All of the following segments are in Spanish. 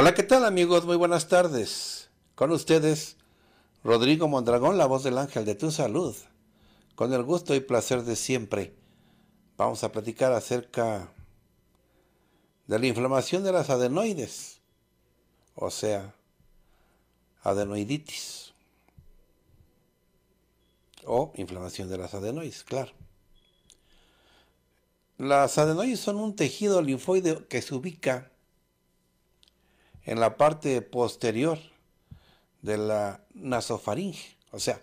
Hola, ¿qué tal amigos? Muy buenas tardes. Con ustedes, Rodrigo Mondragón, la voz del ángel de tu salud. Con el gusto y placer de siempre, vamos a platicar acerca de la inflamación de las adenoides, o sea, adenoiditis, o inflamación de las adenoides, claro. Las adenoides son un tejido linfoide que se ubica en la parte posterior de la nasofaringe, o sea,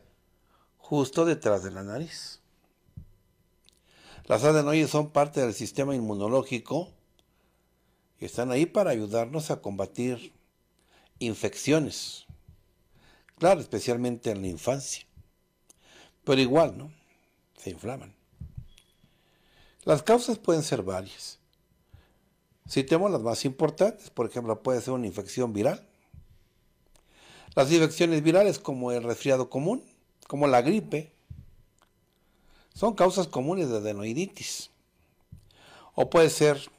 justo detrás de la nariz. Las adenoides son parte del sistema inmunológico y están ahí para ayudarnos a combatir infecciones. Claro, especialmente en la infancia. Pero igual, ¿no? Se inflaman. Las causas pueden ser varias tenemos las más importantes, por ejemplo, puede ser una infección viral. Las infecciones virales como el resfriado común, como la gripe, son causas comunes de adenoiditis. O puede ser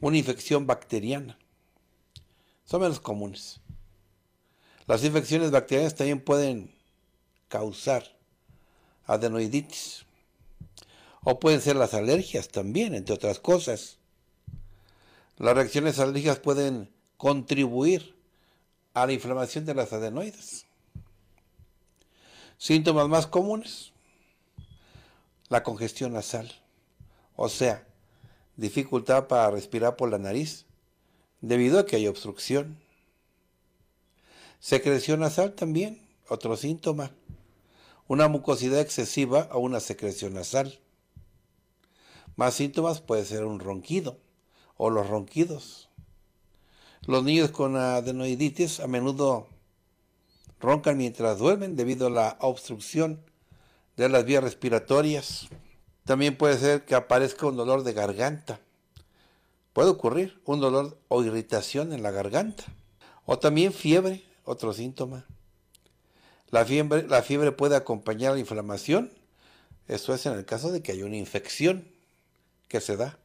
una infección bacteriana. Son menos comunes. Las infecciones bacterianas también pueden causar adenoiditis. O pueden ser las alergias también, entre otras cosas. Las reacciones alérgicas pueden contribuir a la inflamación de las adenoides. Síntomas más comunes, la congestión nasal, o sea, dificultad para respirar por la nariz debido a que hay obstrucción. Secreción nasal también, otro síntoma, una mucosidad excesiva o una secreción nasal. Más síntomas puede ser un ronquido o los ronquidos. Los niños con adenoiditis a menudo roncan mientras duermen debido a la obstrucción de las vías respiratorias. También puede ser que aparezca un dolor de garganta. Puede ocurrir un dolor o irritación en la garganta. O también fiebre, otro síntoma. La fiebre, la fiebre puede acompañar la inflamación. Eso es en el caso de que haya una infección que se da.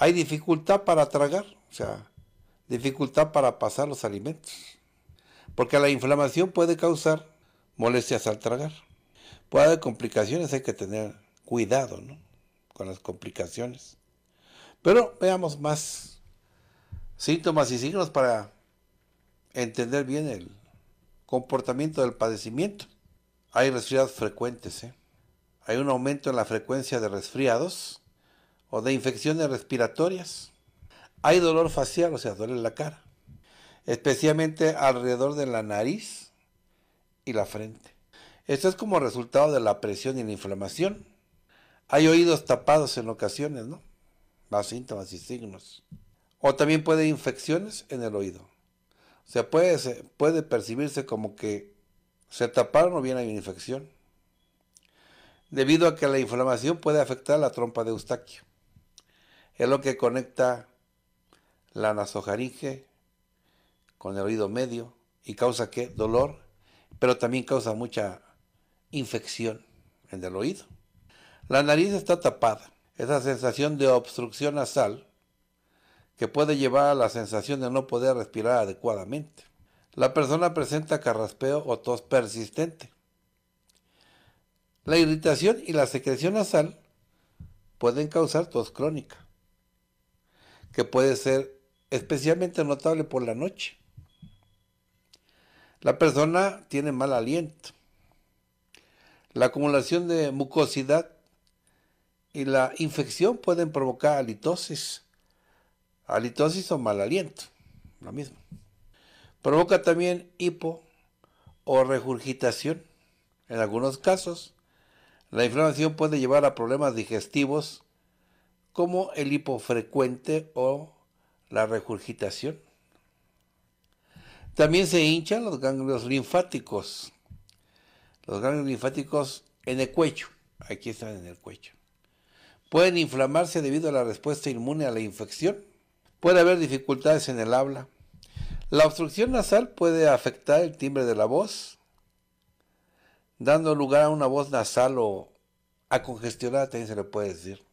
Hay dificultad para tragar, o sea, dificultad para pasar los alimentos, porque la inflamación puede causar molestias al tragar. Puede haber complicaciones, hay que tener cuidado con las complicaciones. Pero veamos más síntomas y signos para entender bien el comportamiento del padecimiento. Hay resfriados frecuentes, ¿eh? hay un aumento en la frecuencia de resfriados, o de infecciones respiratorias. Hay dolor facial, o sea, duele la cara, especialmente alrededor de la nariz y la frente. Esto es como resultado de la presión y la inflamación. Hay oídos tapados en ocasiones, ¿no? Más síntomas y signos. O también puede infecciones en el oído. O sea, puede, puede percibirse como que se taparon o bien hay una infección. Debido a que la inflamación puede afectar la trompa de Eustaquio. Es lo que conecta la nasojaringe con el oído medio y causa qué? Dolor, pero también causa mucha infección en el oído. La nariz está tapada. Esa sensación de obstrucción nasal que puede llevar a la sensación de no poder respirar adecuadamente. La persona presenta carraspeo o tos persistente. La irritación y la secreción nasal pueden causar tos crónica que puede ser especialmente notable por la noche. La persona tiene mal aliento, la acumulación de mucosidad y la infección pueden provocar halitosis, halitosis o mal aliento, lo mismo. Provoca también hipo o regurgitación. En algunos casos, la inflamación puede llevar a problemas digestivos como el hipofrecuente o la regurgitación. También se hinchan los ganglios linfáticos, los ganglios linfáticos en el cuello, aquí están en el cuello. Pueden inflamarse debido a la respuesta inmune a la infección. Puede haber dificultades en el habla. La obstrucción nasal puede afectar el timbre de la voz, dando lugar a una voz nasal o acongestionada, congestionada, también se le puede decir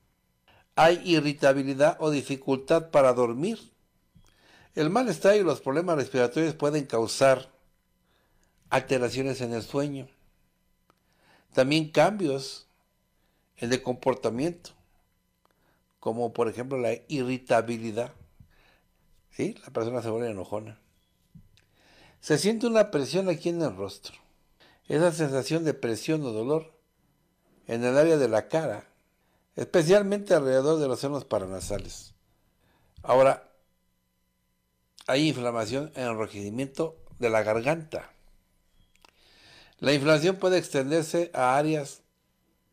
hay irritabilidad o dificultad para dormir. El malestar y los problemas respiratorios pueden causar alteraciones en el sueño, también cambios en el comportamiento, como por ejemplo la irritabilidad. ¿Sí? La persona se vuelve enojona. Se siente una presión aquí en el rostro. Esa sensación de presión o dolor en el área de la cara especialmente alrededor de los senos paranasales. Ahora, hay inflamación en enrojecimiento de la garganta. La inflamación puede extenderse a áreas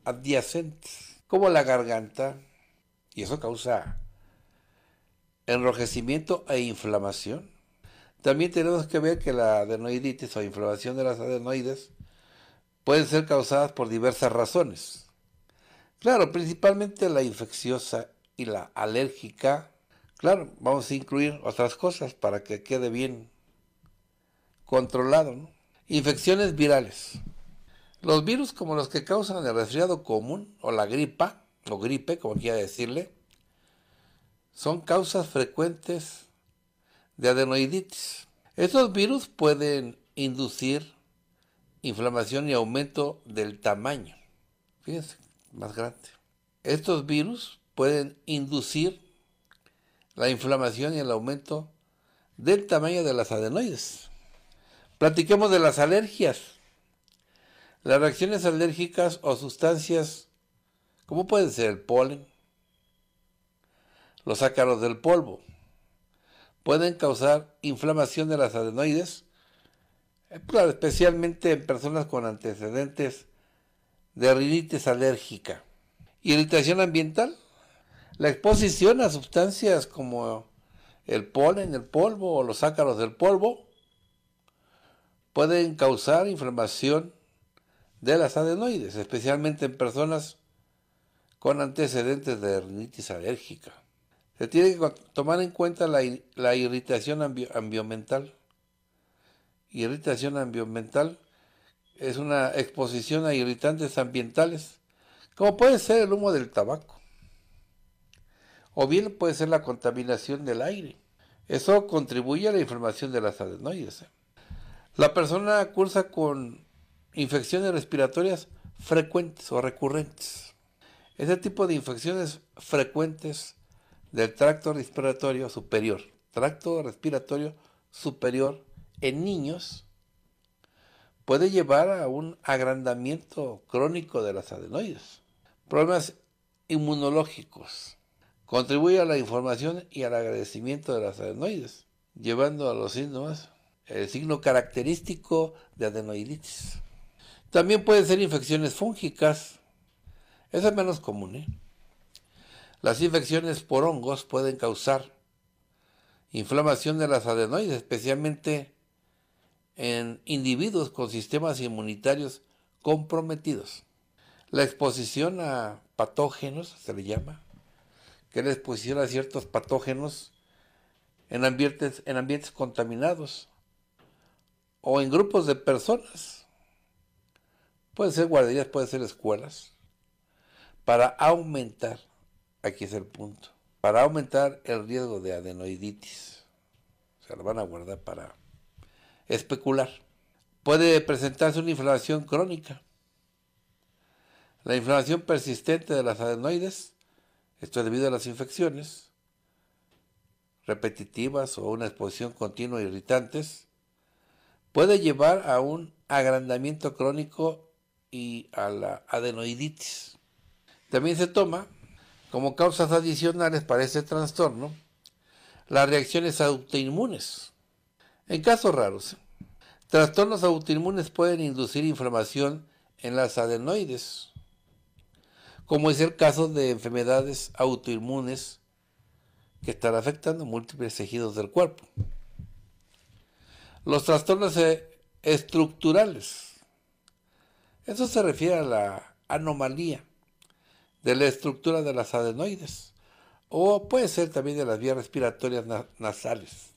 adyacentes, como la garganta, y eso causa enrojecimiento e inflamación. También tenemos que ver que la adenoiditis o inflamación de las adenoides pueden ser causadas por diversas razones. Claro, principalmente la infecciosa y la alérgica. Claro, vamos a incluir otras cosas para que quede bien controlado. Infecciones virales. Los virus como los que causan el resfriado común o la gripa, o gripe, como quiera decirle, son causas frecuentes de adenoiditis. Estos virus pueden inducir inflamación y aumento del tamaño. Fíjense más grande. Estos virus pueden inducir la inflamación y el aumento del tamaño de las adenoides. Platiquemos de las alergias. Las reacciones alérgicas o sustancias, como pueden ser el polen, los ácaros del polvo, pueden causar inflamación de las adenoides, eh, especialmente en personas con antecedentes de rinitis alérgica. Irritación ambiental. La exposición a sustancias como el polen, el polvo o los ácaros del polvo pueden causar inflamación de las adenoides, especialmente en personas con antecedentes de rinitis alérgica. Se tiene que tomar en cuenta la, irritación ambiental. Irritación ambiental es una exposición a irritantes ambientales, como puede ser el humo del tabaco, o bien puede ser la contaminación del aire. Eso contribuye a la inflamación de las adenoides. La persona cursa con infecciones respiratorias frecuentes o recurrentes. Este tipo de infecciones frecuentes del tracto respiratorio superior, tracto respiratorio superior en niños puede llevar a un agrandamiento crónico de las adenoides, problemas inmunológicos, contribuye a la información y al agradecimiento de las adenoides, llevando a los síntomas el signo característico de adenoiditis. También pueden ser infecciones fúngicas, esa es menos común. ¿eh? Las infecciones por hongos pueden causar inflamación de las adenoides, especialmente en individuos con sistemas inmunitarios comprometidos. La exposición a patógenos, se le llama, que es la exposición a ciertos patógenos en ambientes, en ambientes contaminados o en grupos de personas. Pueden ser guarderías, pueden ser escuelas, para aumentar, aquí es el punto, para aumentar el riesgo de adenoiditis. O sea, lo van a guardar para especular. Puede presentarse una inflamación crónica. La inflamación persistente de las adenoides, esto es debido a las infecciones repetitivas o una exposición continua a irritantes, puede llevar a un agrandamiento crónico y a la adenoiditis. También se toma como causas adicionales para este trastorno las reacciones autoinmunes. En casos raros, Trastornos autoinmunes pueden inducir inflamación en las adenoides, como es el caso de enfermedades autoinmunes que están afectando múltiples tejidos del cuerpo. Los trastornos eh, estructurales. Eso se refiere a la anomalía de la estructura de las adenoides o puede ser también de las vías respiratorias nasales.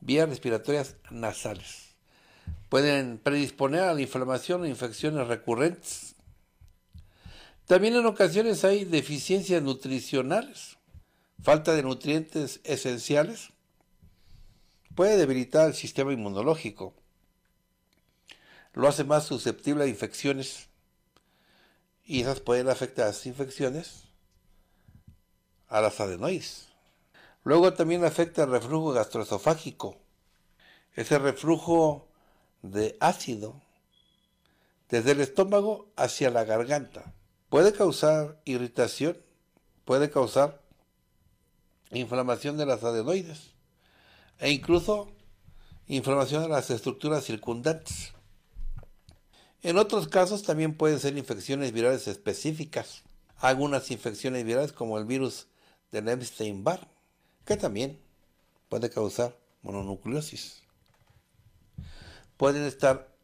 Vías respiratorias nasales pueden predisponer a la inflamación e infecciones recurrentes. También en ocasiones hay deficiencias nutricionales, falta de nutrientes esenciales, puede debilitar el sistema inmunológico, lo hace más susceptible a infecciones y esas pueden afectar a las infecciones a las adenoides. Luego también afecta el reflujo gastroesofágico. Ese reflujo de ácido desde el estómago hacia la garganta. Puede causar irritación, puede causar inflamación de las adenoides e incluso inflamación de las estructuras circundantes. En otros casos también pueden ser infecciones virales específicas, algunas infecciones virales como el virus del Epstein-Barr, que también puede causar mononucleosis pueden estar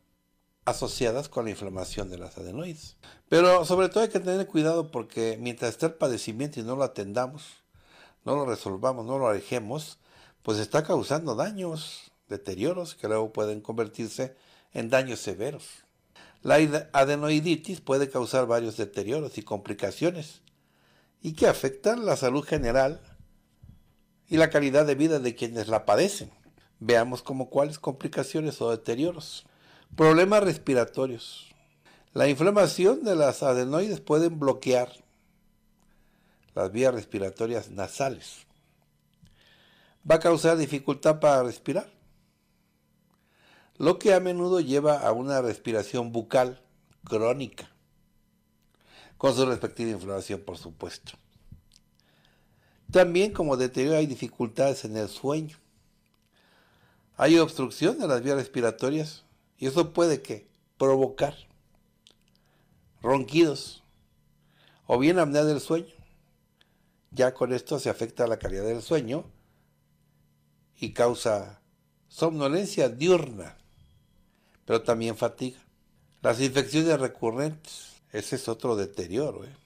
asociadas con la inflamación de las adenoides. Pero sobre todo hay que tener cuidado porque mientras está el padecimiento y no lo atendamos, no lo resolvamos, no lo alejemos, pues está causando daños, deterioros que luego pueden convertirse en daños severos. La adenoiditis puede causar varios deterioros y complicaciones y que afectan la salud general y la calidad de vida de quienes la padecen. Veamos como cuáles complicaciones o deterioros. Problemas respiratorios. La inflamación de las adenoides pueden bloquear las vías respiratorias nasales. Va a causar dificultad para respirar, lo que a menudo lleva a una respiración bucal crónica, con su respectiva inflamación, por supuesto. También como deterioro hay dificultades en el sueño hay obstrucción de las vías respiratorias y eso puede que provocar ronquidos o bien apnea del sueño. Ya con esto se afecta la calidad del sueño y causa somnolencia diurna, pero también fatiga. Las infecciones recurrentes, ese es otro deterioro. ¿eh?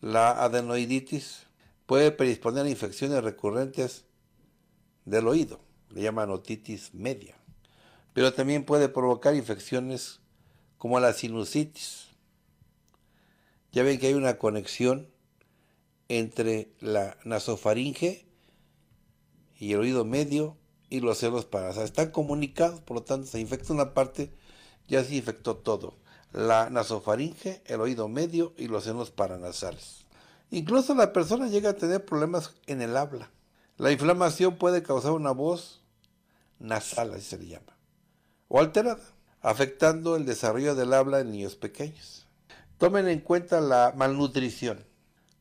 La adenoiditis puede predisponer a infecciones recurrentes del oído le llaman otitis media, pero también puede provocar infecciones como la sinusitis. Ya ven que hay una conexión entre la nasofaringe y el oído medio y los celos paranasales. están comunicados, por lo tanto, se infecta una parte, ya se infectó todo. La nasofaringe, el oído medio y los senos paranasales. Incluso la persona llega a tener problemas en el habla. La inflamación puede causar una voz nasal, así se le llama, o alterada, afectando el desarrollo del habla en niños pequeños. Tomen en cuenta la malnutrición,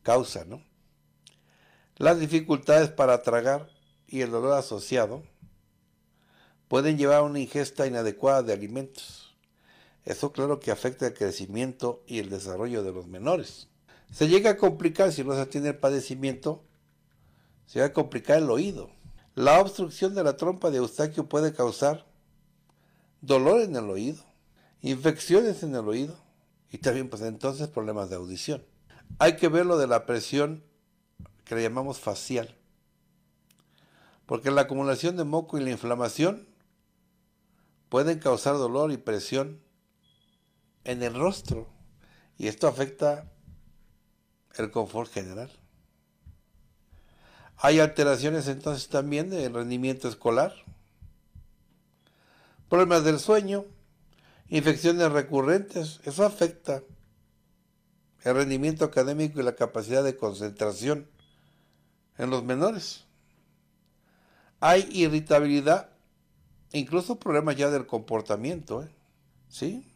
causa, ¿no? Las dificultades para tragar y el dolor asociado pueden llevar a una ingesta inadecuada de alimentos. Eso claro que afecta el crecimiento y el desarrollo de los menores. Se llega a complicar, si no se tiene el padecimiento, se va a complicar el oído. La obstrucción de la trompa de Eustaquio puede causar dolor en el oído, infecciones en el oído y también pues entonces problemas de audición. Hay que ver lo de la presión que le llamamos facial, porque la acumulación de moco y la inflamación pueden causar dolor y presión en el rostro y esto afecta el confort general. Hay alteraciones entonces también del rendimiento escolar, problemas del sueño, infecciones recurrentes, eso afecta el rendimiento académico y la capacidad de concentración en los menores. Hay irritabilidad, incluso problemas ya del comportamiento, ¿eh? ¿sí?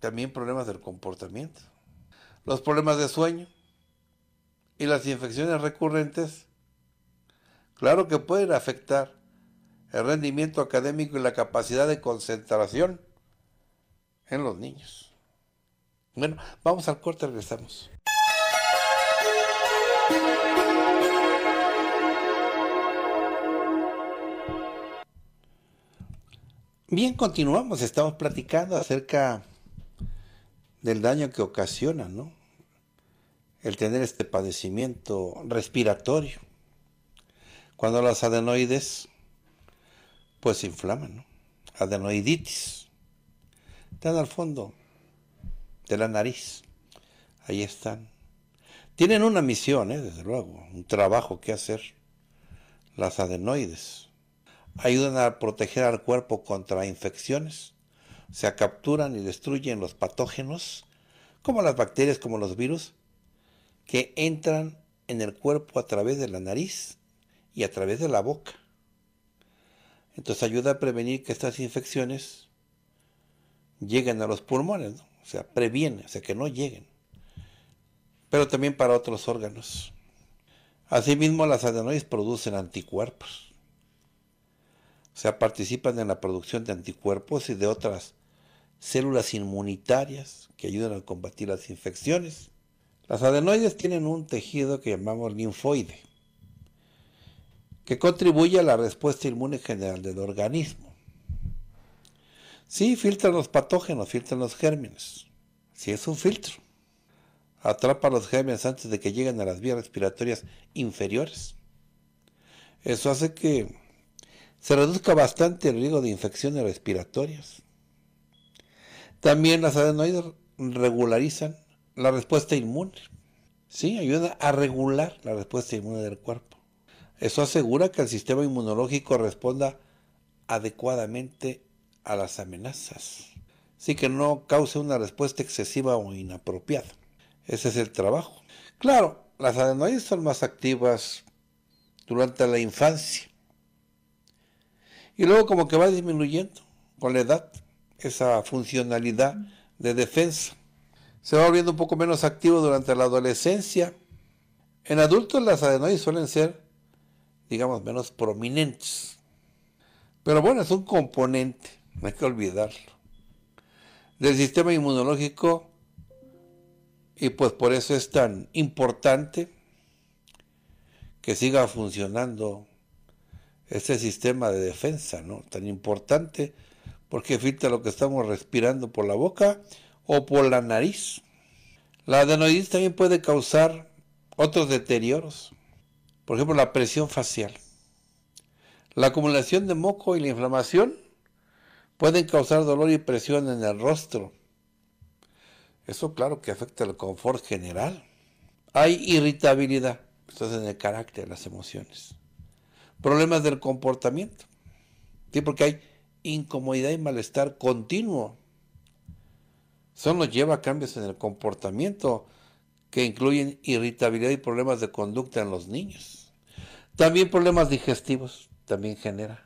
También problemas del comportamiento. Los problemas de sueño y las infecciones recurrentes Claro que pueden afectar el rendimiento académico y la capacidad de concentración en los niños. Bueno, vamos al corte, regresamos. Bien, continuamos, estamos platicando acerca del daño que ocasiona, ¿no? El tener este padecimiento respiratorio. Cuando las adenoides, pues se inflaman, ¿no? Adenoiditis. Están al fondo de la nariz. Ahí están. Tienen una misión, ¿eh? desde luego, un trabajo que hacer. Las adenoides ayudan a proteger al cuerpo contra infecciones. Se capturan y destruyen los patógenos, como las bacterias, como los virus, que entran en el cuerpo a través de la nariz y a través de la boca. Entonces ayuda a prevenir que estas infecciones lleguen a los pulmones, o sea, previene, o sea, que no lleguen, pero también para otros órganos. Asimismo, las adenoides producen anticuerpos, o sea, participan en la producción de anticuerpos y de otras células inmunitarias que ayudan a combatir las infecciones. Las adenoides tienen un tejido que llamamos linfoide, que contribuye a la respuesta inmune general del organismo. Sí, filtran los patógenos, filtran los gérmenes. Sí, es un filtro. Atrapa los gérmenes antes de que lleguen a las vías respiratorias inferiores. Eso hace que se reduzca bastante el riesgo de infecciones respiratorias. También las adenoides regularizan la respuesta inmune. Sí, ayuda a regular la respuesta inmune del cuerpo. Eso asegura que el sistema inmunológico responda adecuadamente a las amenazas, así que no cause una respuesta excesiva o inapropiada. Ese es el trabajo. Claro, las adenoides son más activas durante la infancia y luego como que va disminuyendo con la edad esa funcionalidad de defensa. Se va volviendo un poco menos activo durante la adolescencia. En adultos las adenoides suelen ser digamos, menos prominentes. Pero bueno, es un componente, no hay que olvidarlo, del sistema inmunológico y pues por eso es tan importante que siga funcionando este sistema de defensa, ¿no? Tan importante porque filtra lo que estamos respirando por la boca o por la nariz. La adenoiditis también puede causar otros deterioros, por ejemplo, la presión facial. La acumulación de moco y la inflamación pueden causar dolor y presión en el rostro. Eso claro que afecta el confort general. Hay irritabilidad, esto es en el carácter, las emociones. Problemas del comportamiento. porque hay incomodidad y malestar continuo. Eso nos lleva a cambios en el comportamiento que incluyen irritabilidad y problemas de conducta en los niños. También problemas digestivos, también genera.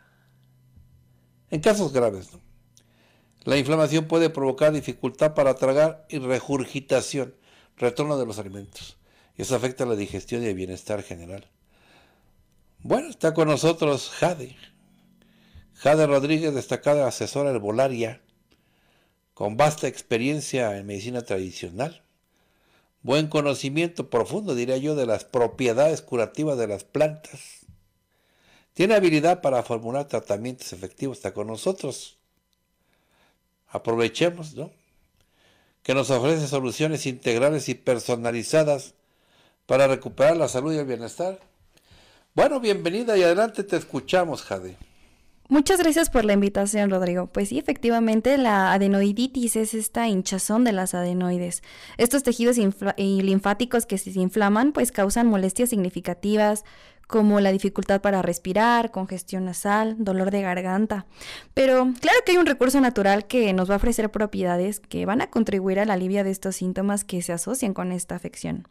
En casos graves, La inflamación puede provocar dificultad para tragar y regurgitación, retorno de los alimentos. y Eso afecta la digestión y el bienestar general. Bueno, está con nosotros Jade. Jade Rodríguez, destacada asesora herbolaria, con vasta experiencia en medicina tradicional, buen conocimiento profundo, diría yo, de las propiedades curativas de las plantas. Tiene habilidad para formular tratamientos efectivos, está con nosotros. Aprovechemos, ¿no? Que nos ofrece soluciones integrales y personalizadas para recuperar la salud y el bienestar. Bueno, bienvenida y adelante te escuchamos, Jade. Muchas gracias por la invitación, Rodrigo. Pues sí, efectivamente, la adenoiditis es esta hinchazón de las adenoides. Estos tejidos linfáticos que se inflaman, pues causan molestias significativas, como la dificultad para respirar, congestión nasal, dolor de garganta. Pero claro que hay un recurso natural que nos va a ofrecer propiedades que van a contribuir al alivio de estos síntomas que se asocian con esta afección.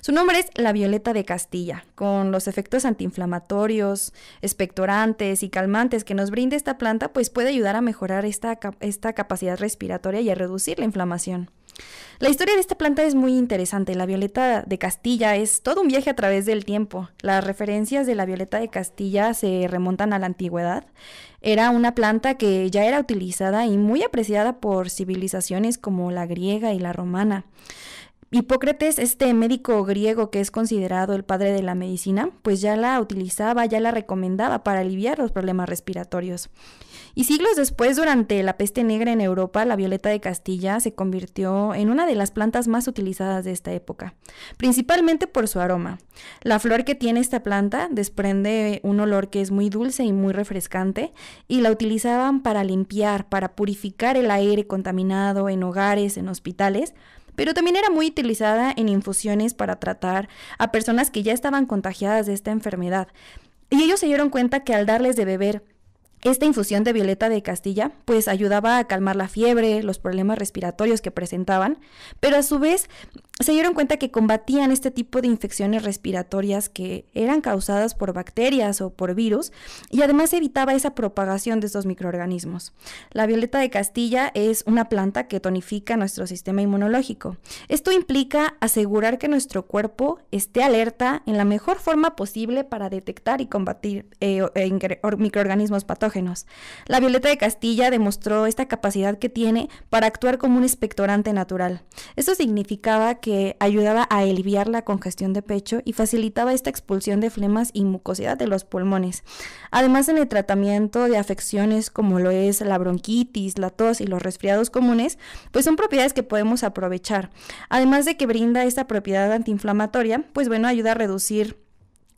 Su nombre es la violeta de Castilla, con los efectos antiinflamatorios, expectorantes y calmantes que nos brinda esta planta, pues puede ayudar a mejorar esta, esta capacidad respiratoria y a reducir la inflamación. La historia de esta planta es muy interesante. La violeta de Castilla es todo un viaje a través del tiempo. Las referencias de la violeta de Castilla se remontan a la antigüedad. Era una planta que ya era utilizada y muy apreciada por civilizaciones como la griega y la romana. Hipócrates, este médico griego que es considerado el padre de la medicina, pues ya la utilizaba, ya la recomendaba para aliviar los problemas respiratorios. Y siglos después, durante la peste negra en Europa, la violeta de Castilla se convirtió en una de las plantas más utilizadas de esta época, principalmente por su aroma. La flor que tiene esta planta desprende un olor que es muy dulce y muy refrescante, y la utilizaban para limpiar, para purificar el aire contaminado en hogares, en hospitales, pero también era muy utilizada en infusiones para tratar a personas que ya estaban contagiadas de esta enfermedad. Y ellos se dieron cuenta que al darles de beber esta infusión de violeta de Castilla pues ayudaba a calmar la fiebre, los problemas respiratorios que presentaban, pero a su vez se dieron cuenta que combatían este tipo de infecciones respiratorias que eran causadas por bacterias o por virus y además evitaba esa propagación de estos microorganismos. La violeta de Castilla es una planta que tonifica nuestro sistema inmunológico. Esto implica asegurar que nuestro cuerpo esté alerta en la mejor forma posible para detectar y combatir eh, e microorganismos patógenos. La violeta de Castilla demostró esta capacidad que tiene para actuar como un expectorante natural. Esto significaba que que ayudaba a aliviar la congestión de pecho y facilitaba esta expulsión de flemas y mucosidad de los pulmones. Además, en el tratamiento de afecciones como lo es la bronquitis, la tos y los resfriados comunes, pues son propiedades que podemos aprovechar. Además de que brinda esta propiedad antiinflamatoria, pues bueno, ayuda a reducir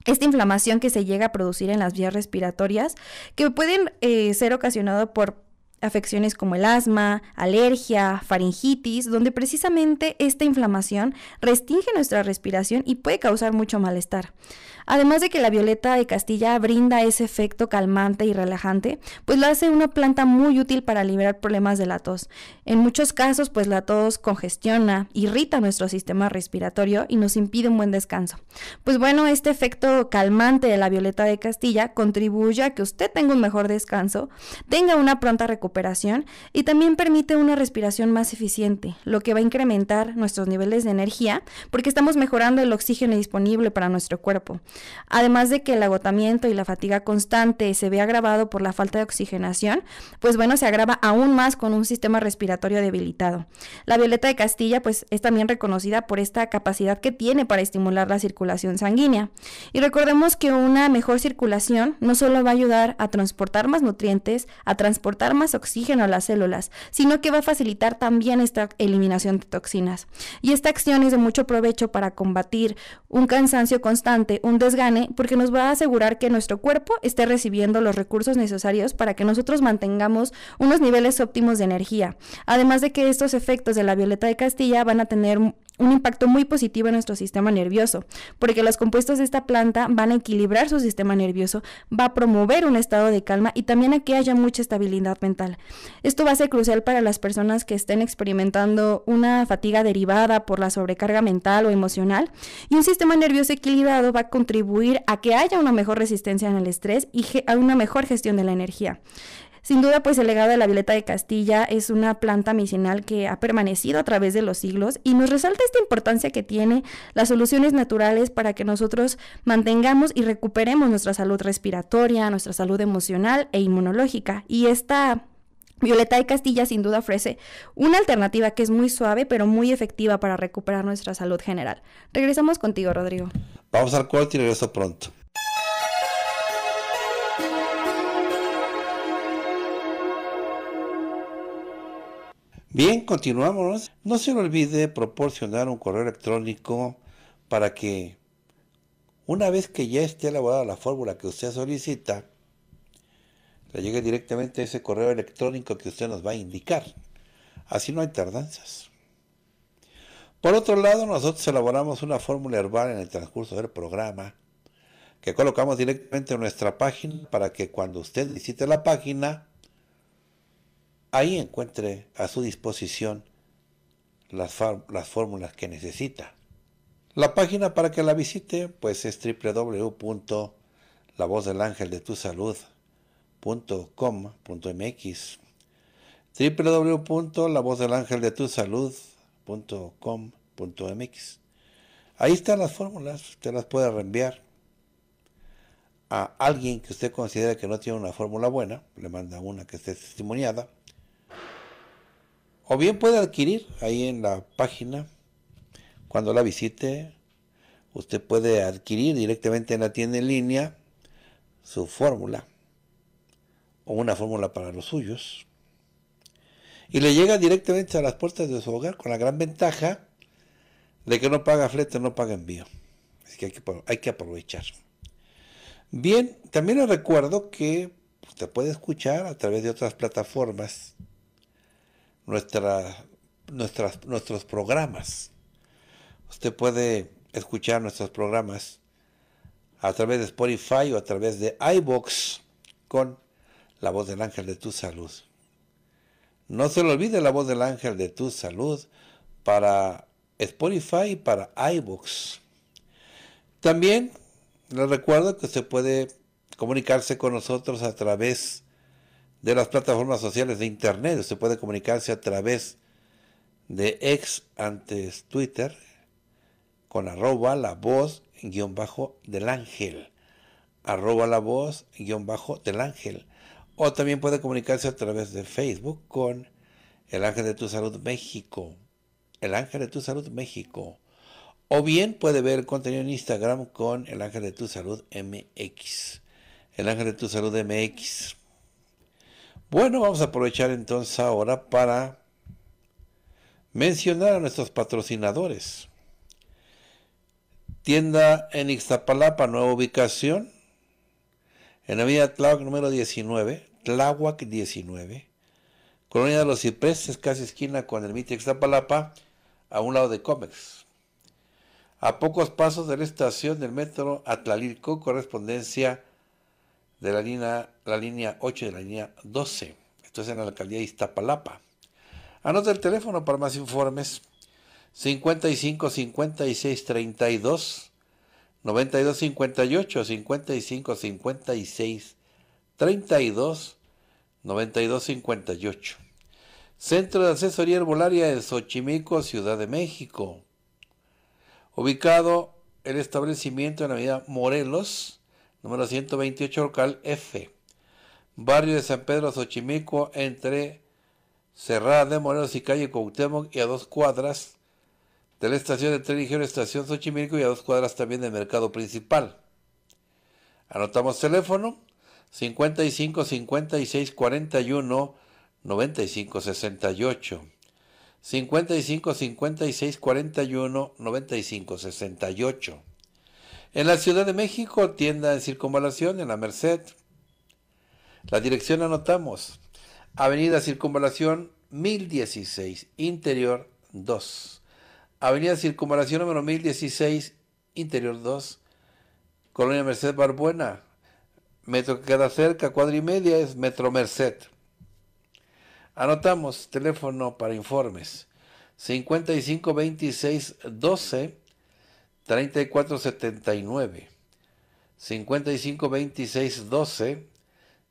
esta inflamación que se llega a producir en las vías respiratorias, que pueden eh, ser ocasionado por afecciones como el asma, alergia, faringitis, donde precisamente esta inflamación restringe nuestra respiración y puede causar mucho malestar. Además de que la violeta de Castilla brinda ese efecto calmante y relajante, pues la hace una planta muy útil para liberar problemas de la tos. En muchos casos, pues la tos congestiona, irrita nuestro sistema respiratorio y nos impide un buen descanso. Pues bueno, este efecto calmante de la violeta de Castilla contribuye a que usted tenga un mejor descanso, tenga una pronta recuperación y también permite una respiración más eficiente, lo que va a incrementar nuestros niveles de energía porque estamos mejorando el oxígeno disponible para nuestro cuerpo. Además de que el agotamiento y la fatiga constante se ve agravado por la falta de oxigenación, pues bueno, se agrava aún más con un sistema respiratorio debilitado. La violeta de Castilla pues es también reconocida por esta capacidad que tiene para estimular la circulación sanguínea. Y recordemos que una mejor circulación no solo va a ayudar a transportar más nutrientes, a transportar más oxígeno a las células, sino que va a facilitar también esta eliminación de toxinas. Y esta acción es de mucho provecho para combatir un cansancio constante, un gane porque nos va a asegurar que nuestro cuerpo esté recibiendo los recursos necesarios para que nosotros mantengamos unos niveles óptimos de energía. Además de que estos efectos de la violeta de Castilla van a tener un impacto muy positivo en nuestro sistema nervioso, porque los compuestos de esta planta van a equilibrar su sistema nervioso, va a promover un estado de calma y también a que haya mucha estabilidad mental. Esto va a ser crucial para las personas que estén experimentando una fatiga derivada por la sobrecarga mental o emocional y un sistema nervioso equilibrado va a contribuir a que haya una mejor resistencia en el estrés y a una mejor gestión de la energía. Sin duda, pues el legado de la violeta de Castilla es una planta medicinal que ha permanecido a través de los siglos y nos resalta esta importancia que tiene las soluciones naturales para que nosotros mantengamos y recuperemos nuestra salud respiratoria, nuestra salud emocional e inmunológica. Y esta Violeta de Castilla sin duda ofrece una alternativa que es muy suave pero muy efectiva para recuperar nuestra salud general. Regresamos contigo, Rodrigo. Vamos al corte y regreso pronto. Bien, continuamos. No se le olvide proporcionar un correo electrónico para que una vez que ya esté elaborada la fórmula que usted solicita, le llegue directamente ese correo electrónico que usted nos va a indicar. Así no hay tardanzas. Por otro lado, nosotros elaboramos una fórmula herbal en el transcurso del programa que colocamos directamente en nuestra página para que cuando usted visite la página ahí encuentre a su disposición las, fórmulas que necesita. La página para que la visite pues es www.lavozdelangeldetusalud.com.mx www.lavozdelangeldetusalud.com.mx Ahí están las fórmulas, usted las puede reenviar a alguien que usted considere que no tiene una fórmula buena, le manda una que esté testimoniada o bien puede adquirir ahí en la página, cuando la visite, usted puede adquirir directamente en la tienda en línea su fórmula o una fórmula para los suyos. Y le llega directamente a las puertas de su hogar con la gran ventaja de que no paga flete, no paga envío. Así que hay que, hay que aprovechar. Bien, también le recuerdo que usted puede escuchar a través de otras plataformas nuestras, nuestros programas. Usted puede escuchar nuestros programas a través de Spotify o a través de iBox con la voz del ángel de tu salud. No se le olvide la voz del ángel de tu salud para Spotify y para iBox. También le recuerdo que usted puede comunicarse con nosotros a través de de las plataformas sociales de Internet. Usted puede comunicarse a través de ex antes Twitter con arroba la voz guión bajo del ángel. Arroba la voz guión bajo del ángel. O también puede comunicarse a través de Facebook con el ángel de tu salud México. El ángel de tu salud México. O bien puede ver contenido en Instagram con el ángel de tu salud MX. El ángel de tu salud MX. Bueno, vamos a aprovechar entonces ahora para mencionar a nuestros patrocinadores. Tienda en Ixtapalapa, nueva ubicación, en la Avenida Tláhuac número 19, Tláhuac 19, Colonia de los Cipreses, casi esquina con el MIT Ixtapalapa, a un lado de Comex. A pocos pasos de la estación del metro Atlalilco, correspondencia de la línea, la línea 8 y de la línea 12. Esto es en la alcaldía de Iztapalapa. Anota el teléfono para más informes. 55 56 32 92 58 55 56 32 92 58. Centro de Asesoría Herbolaria de Xochimilco, Ciudad de México. Ubicado el establecimiento en la avenida Morelos, número 128, local F, barrio de San Pedro Xochimilco, entre Cerrada de Morelos y calle Cuauhtémoc y a dos cuadras de la estación de tren ligero Estación Xochimilco y a dos cuadras también del mercado principal. Anotamos teléfono 55 56 41 95 68. 55 56 41 95 68. En la Ciudad de México, tienda en circunvalación en la Merced. La dirección anotamos. Avenida Circunvalación 1016, Interior 2. Avenida Circunvalación número 1016, Interior 2. Colonia Merced Barbuena. Metro que queda cerca, cuadra y media, es Metro Merced. Anotamos teléfono para informes. 552612. 3479, 552612,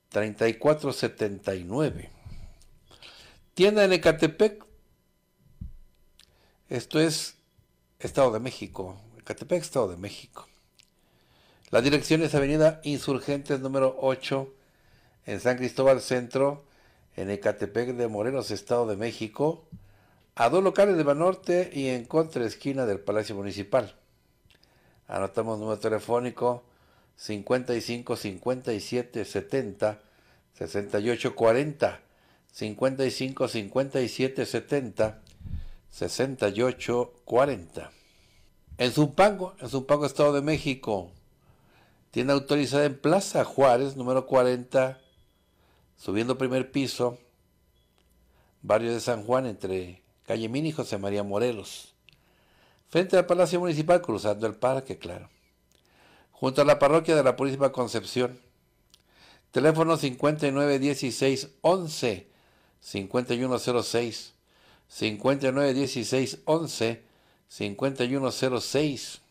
3479. Tienda en Ecatepec. Esto es Estado de México. Ecatepec, Estado de México. La dirección es Avenida Insurgentes número 8 en San Cristóbal Centro, en Ecatepec de Morelos, Estado de México, a dos locales de Banorte y en contra esquina del Palacio Municipal. Anotamos número telefónico 55 57 70 68 40. 55 57 70 68 40. En Zumpango, en Zumpango, Estado de México. tiene autorizada en Plaza Juárez, número 40, subiendo primer piso, barrio de San Juan, entre calle Mini y José María Morelos frente al Palacio Municipal, cruzando el parque, claro. Junto a la parroquia de la Purísima Concepción. Teléfono 591611 5106 591611 5106.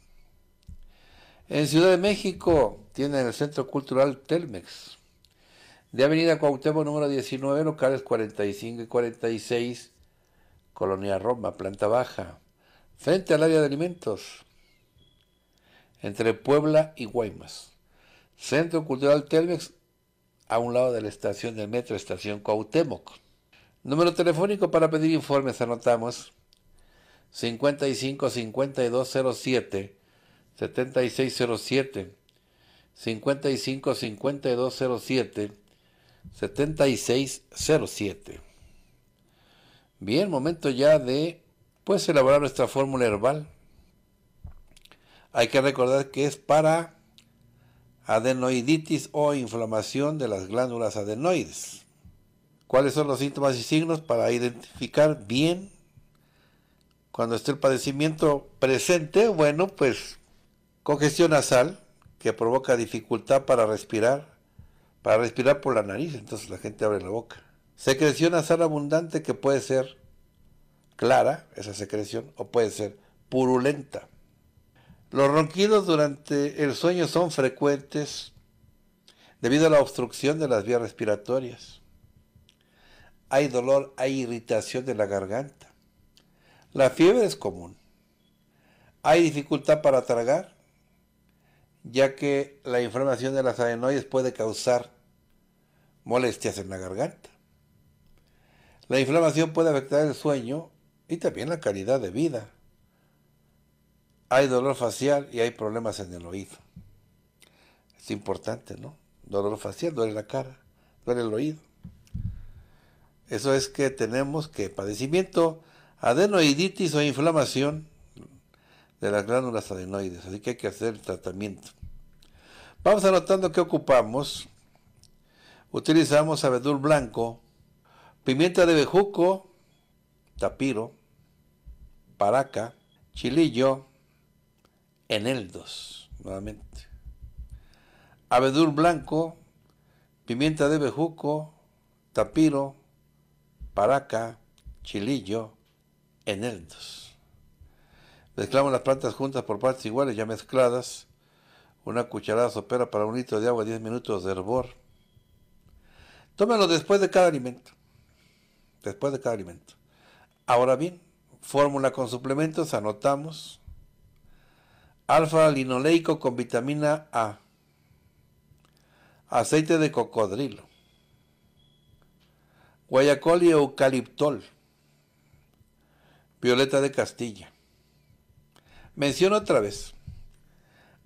En Ciudad de México tiene el Centro Cultural Telmex. De Avenida Cuauhtémoc número 19, locales 45 y 46, Colonia Roma, planta baja frente al área de alimentos, entre Puebla y Guaymas. Centro Cultural Telmex, a un lado de la estación del metro, estación Cuauhtémoc. Número telefónico para pedir informes, anotamos 55 5207 7607 55 5207 7607. Bien, momento ya de pues elaborar nuestra fórmula herbal. Hay que recordar que es para adenoiditis o inflamación de las glándulas adenoides. ¿Cuáles son los síntomas y signos para identificar bien cuando esté el padecimiento presente? Bueno, pues congestión nasal que provoca dificultad para respirar, para respirar por la nariz, entonces la gente abre la boca. Secreción nasal abundante que puede ser clara, esa secreción, o puede ser purulenta. Los ronquidos durante el sueño son frecuentes debido a la obstrucción de las vías respiratorias. Hay dolor, hay irritación de la garganta. La fiebre es común. Hay dificultad para tragar, ya que la inflamación de las adenoides puede causar molestias en la garganta. La inflamación puede afectar el sueño y también la calidad de vida. Hay dolor facial y hay problemas en el oído. Es importante, ¿no? Dolor facial, duele la cara, duele el oído. Eso es que tenemos que padecimiento, adenoiditis o inflamación de las glándulas adenoides. Así que hay que hacer el tratamiento. Vamos anotando qué ocupamos. Utilizamos abedul blanco, pimienta de bejuco, Tapiro, Paraca, Chilillo, Eneldos, nuevamente. Abedul blanco, pimienta de bejuco, tapiro, paraca, chilillo, eneldos. Mezclamos las plantas juntas por partes iguales, ya mezcladas. Una cucharada sopera para un litro de agua, 10 minutos de hervor. Tómelo después de cada alimento. Después de cada alimento. Ahora bien, fórmula con suplementos, anotamos. Alfa linoleico con vitamina A. Aceite de cocodrilo. Guayacol eucaliptol. Violeta de Castilla. Menciono otra vez.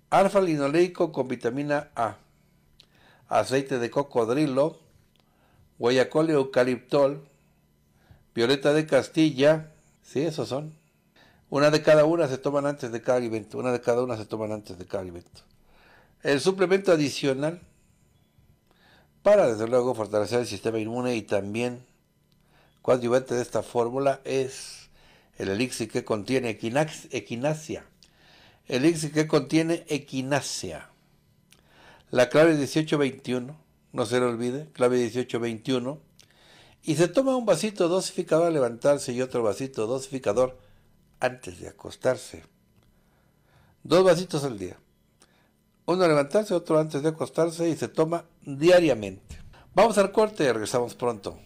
Alfa linoleico con vitamina A. Aceite de cocodrilo. Guayacol y eucaliptol Violeta de Castilla, sí, esos son. Una de cada una se toman antes de cada alimento, una de cada una se toman antes de cada evento. El suplemento adicional para, desde luego, fortalecer el sistema inmune y también coadyuvante de esta fórmula es el elixir que contiene equinax, equinacia. elixir que contiene equinacia. La clave 1821, no se le olvide, clave 1821 y se toma un vasito dosificador al levantarse y otro vasito dosificador antes de acostarse. Dos vasitos al día. Uno al levantarse, otro antes de acostarse y se toma diariamente. Vamos al corte y regresamos pronto.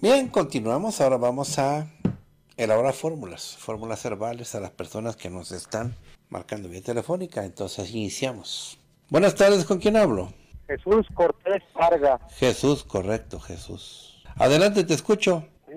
Bien, continuamos. Ahora vamos a elaborar fórmulas, fórmulas herbales a las personas que nos están marcando vía telefónica. Entonces iniciamos. Buenas tardes, ¿con quién hablo? Jesús Cortés Varga. Jesús, correcto, Jesús. Adelante, te escucho. Sí,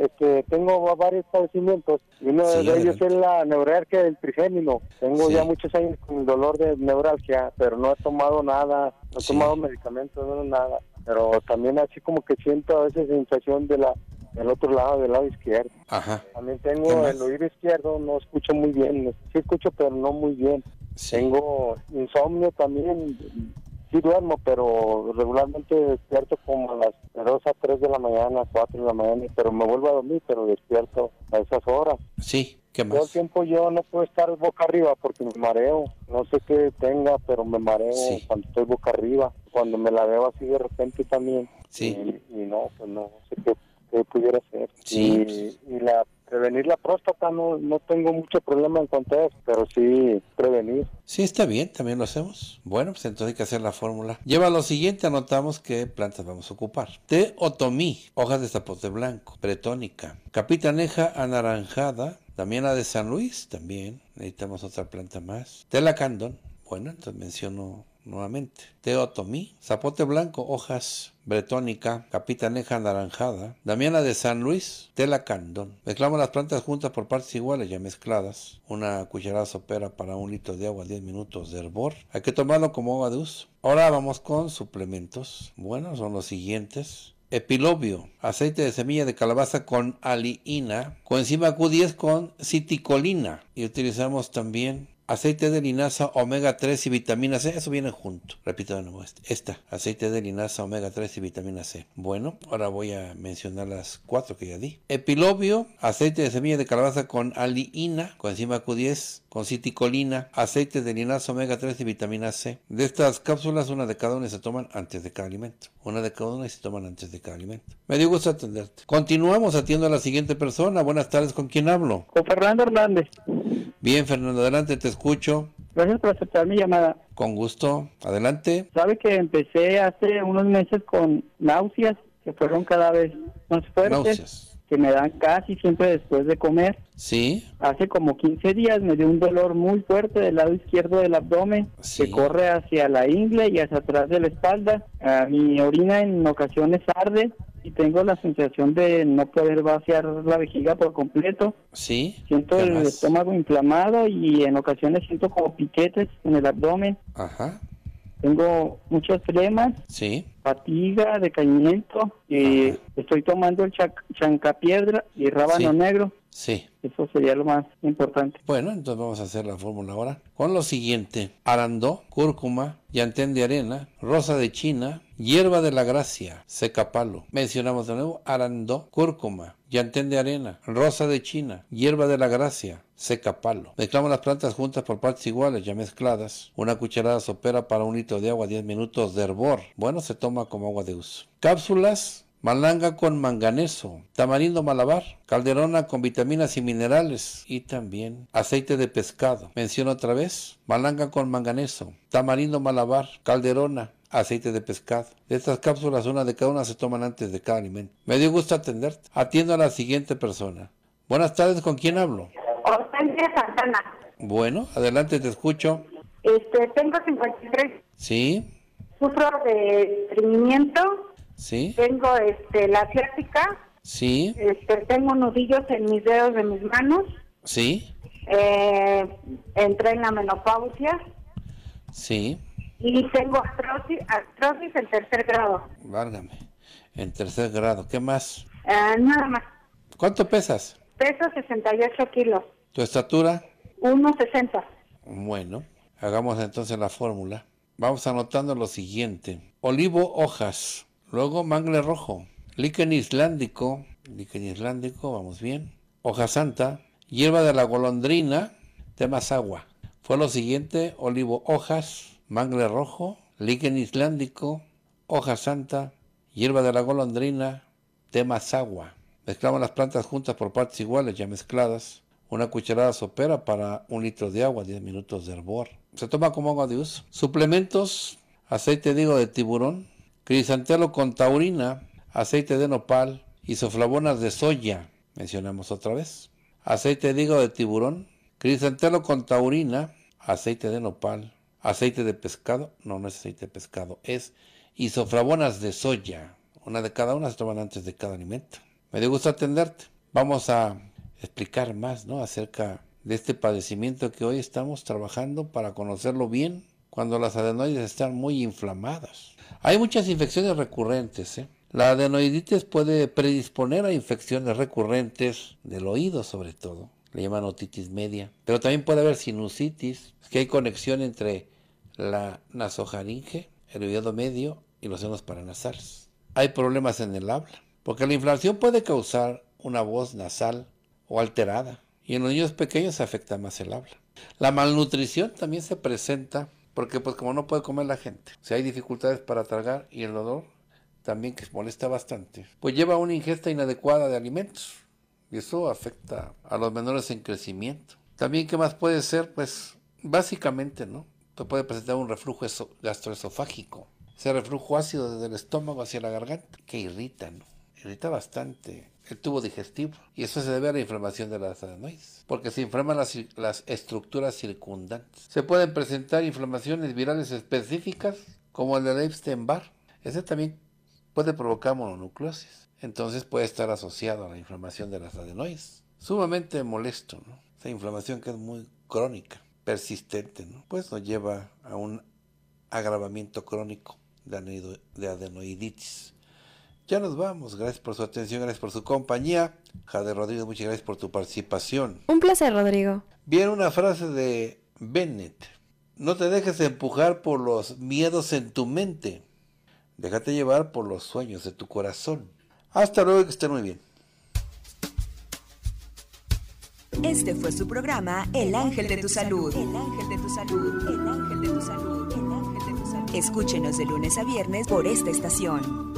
este, tengo varios padecimientos. Uno de ellos es la neuralgia del trigémino. Tengo ya muchos años con dolor de neuralgia, pero no he tomado nada, no he tomado medicamentos, no nada. Pero también así como que siento a veces sensación de la del otro lado, del lado izquierdo. Ajá. También tengo el oído izquierdo, no escucho muy bien, sí escucho pero no muy bien. Tengo insomnio también, sí duermo, pero regularmente despierto como a las 2 a 3 de la mañana, 4 de la mañana, pero me vuelvo a dormir, pero despierto a esas horas. Sí. ¿Qué más? Todo el tiempo yo no puedo estar boca arriba porque me mareo. No sé qué tenga, pero me mareo cuando estoy boca arriba. Cuando me la veo así de repente también. Sí. y no, pues no sé qué pudiera ser. Pues sí. Y, la prevenir la próstata, no, no tengo mucho problema en contar, pero sí prevenir. Sí, está bien, también lo hacemos. Bueno, pues entonces hay que hacer la fórmula. Lleva lo siguiente, anotamos qué plantas vamos a ocupar. Té otomí, hojas de zapote blanco, pretónica, capitaneja anaranjada, también la de San Luis, también. Necesitamos otra planta más. Telacandón, bueno, entonces menciono nuevamente. Teotomí, zapote blanco, hojas bretónica, capitaneja anaranjada, damiana de San Luis, tela candón. Mezclamos las plantas juntas por partes iguales ya mezcladas. Una cucharada sopera para un litro de agua, 10 minutos de hervor. Hay que tomarlo como agua de uso. Ahora vamos con suplementos. Bueno, son los siguientes. Epilobio, aceite de semilla de calabaza con aliina, coenzima Q10 con citicolina. Y utilizamos también aceite de linaza, omega 3 y vitamina C. Eso viene junto. Repito de nuevo, este, esta, aceite de linaza, omega 3 y vitamina C. Bueno, ahora voy a mencionar las cuatro que ya di. Epilobio, aceite de semilla de calabaza con aliina, con enzima Q10, con citicolina, aceite de linaza, omega 3 y vitamina C. De estas cápsulas, una de cada una se toman antes de cada alimento. Una de cada una se toman antes de cada alimento. Me dio gusto atenderte. Continuamos, atiendo a la siguiente persona. Buenas tardes, ¿con quién hablo? Con Fernando Hernández. Bien, Fernando, adelante, te escucho. Gracias por aceptar mi llamada. Con gusto, adelante. Sabe que empecé hace unos meses con náuseas que fueron cada vez más fuertes que me dan casi siempre después de comer. Sí. Hace como 15 días me dio un dolor muy fuerte del lado izquierdo del abdomen sí. que corre hacia la ingle y hacia atrás de la espalda. Ah, mi orina en ocasiones arde y tengo la sensación de no poder vaciar la vejiga por completo. Sí. Siento el estómago inflamado y en ocasiones siento como piquetes en el abdomen. Ajá. Tengo muchos flemas. Sí fatiga, decaimiento, y estoy tomando el chancapiedra y rábano negro. Sí. Eso sería lo más importante. Bueno, entonces vamos a hacer la fórmula ahora con lo siguiente: arandó, cúrcuma, llantén de arena, rosa de China, hierba de la gracia, seca palo, Mencionamos de nuevo arandó, cúrcuma, llantén de arena, rosa de China, hierba de la gracia, seca palo, Mezclamos las plantas juntas por partes iguales, ya mezcladas. Una cucharada sopera para un litro de agua, 10 minutos de hervor. Bueno, se toma como agua de uso. Cápsulas, malanga con manganeso, tamarindo malabar, calderona con vitaminas y minerales y también aceite de pescado. Menciono otra vez, malanga con manganeso, tamarindo malabar, calderona, aceite de pescado. De estas cápsulas, una de cada una se toman antes de cada alimento. Me dio gusto atenderte. Atiendo a la siguiente persona. Buenas tardes, ¿con quién hablo? Santana. Bueno, adelante, te escucho. Este, tengo 53. Sí sufro de estreñimiento. Sí. Tengo este, la ciática. Sí. Este, tengo nudillos en mis dedos de mis manos. Sí. Eh, entré en la menopausia. Sí. Y tengo artrosis, en tercer grado. Válgame. En tercer grado. ¿Qué más? Eh, nada más. ¿Cuánto pesas? Peso 68 kilos. ¿Tu estatura? 1,60. Bueno, hagamos entonces la fórmula. Vamos anotando lo siguiente. Olivo hojas, luego mangle rojo, líquen islandico, líquen islandico, vamos bien, hoja santa, hierba de la golondrina, temas agua. Fue lo siguiente, olivo hojas, mangle rojo, líquen islandico, hoja santa, hierba de la golondrina, agua. Mezclamos las plantas juntas por partes iguales, ya mezcladas. Una cucharada sopera para un litro de agua, 10 minutos de hervor. Se toma como agua de uso. Suplementos, aceite digo de tiburón, crisantelo con taurina, aceite de nopal, isoflavonas de soya, mencionamos otra vez. Aceite digo de tiburón, crisantelo con taurina, aceite de nopal, aceite de pescado, no, no es aceite de pescado, es isoflavonas de soya. Una de cada una se toman antes de cada alimento. Me gusta atenderte. Vamos a explicar más ¿no? acerca de este padecimiento que hoy estamos trabajando para conocerlo bien cuando las adenoides están muy inflamadas. Hay muchas infecciones recurrentes. ¿eh? La adenoiditis puede predisponer a infecciones recurrentes del oído sobre todo. Le llaman otitis media. Pero también puede haber sinusitis, que hay conexión entre la nasojaringe, el oído medio y los senos paranasales. Hay problemas en el habla, porque la inflamación puede causar una voz nasal o alterada. Y en los niños pequeños se afecta más el habla. La malnutrición también se presenta porque pues como no puede comer la gente, si hay dificultades para tragar y el olor también que molesta bastante, pues lleva una ingesta inadecuada de alimentos y eso afecta a los menores en crecimiento. También qué más puede ser, pues básicamente, ¿no? puede presentar un reflujo gastroesofágico, ese reflujo ácido desde el estómago hacia la garganta que irrita, ¿no? irrita bastante el tubo digestivo. Y eso se debe a la inflamación de las adenoides, porque se inflaman las, estructuras circundantes. Se pueden presentar inflamaciones virales específicas, como el de Epstein-Barr. Ese también puede provocar mononucleosis. Entonces puede estar asociado a la inflamación de las adenoides. Sumamente molesto, ¿no? Esa inflamación que es muy crónica, persistente, ¿no? Pues nos lleva a un agravamiento crónico de adenoiditis ya nos vamos. Gracias por su atención, gracias por su compañía. Jade Rodrigo, muchas gracias por tu participación. Un placer, Rodrigo. viene una frase de Bennett. No te dejes empujar por los miedos en tu mente. Déjate llevar por los sueños de tu corazón. Hasta luego, y que estén muy bien. Este fue su programa El Ángel de tu Salud. El Ángel de tu Salud. El Ángel de tu Salud. El Ángel de tu Salud. Escúchenos de lunes a viernes por esta estación.